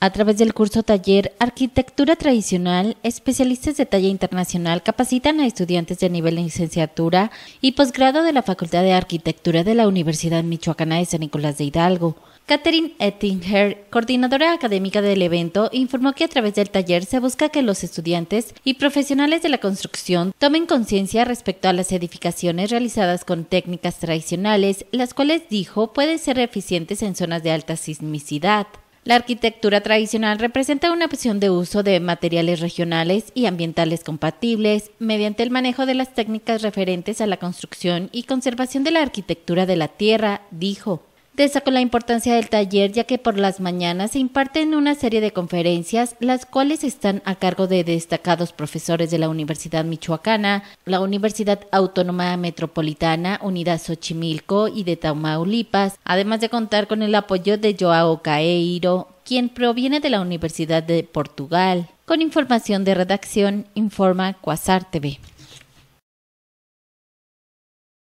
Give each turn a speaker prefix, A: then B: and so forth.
A: A través del curso taller Arquitectura Tradicional, especialistas de talla internacional capacitan a estudiantes de nivel de licenciatura y posgrado de la Facultad de Arquitectura de la Universidad Michoacana de San Nicolás de Hidalgo. Catherine Ettinger, coordinadora académica del evento, informó que a través del taller se busca que los estudiantes y profesionales de la construcción tomen conciencia respecto a las edificaciones realizadas con técnicas tradicionales, las cuales dijo pueden ser eficientes en zonas de alta sismicidad. La arquitectura tradicional representa una opción de uso de materiales regionales y ambientales compatibles mediante el manejo de las técnicas referentes a la construcción y conservación de la arquitectura de la tierra, dijo. Destacó la importancia del taller ya que por las mañanas se imparten una serie de conferencias, las cuales están a cargo de destacados profesores de la Universidad Michoacana, la Universidad Autónoma Metropolitana, Unidad Xochimilco y de Tamaulipas, además de contar con el apoyo de Joao Caeiro, quien proviene de la Universidad de Portugal. Con información de redacción, informa Quasar TV.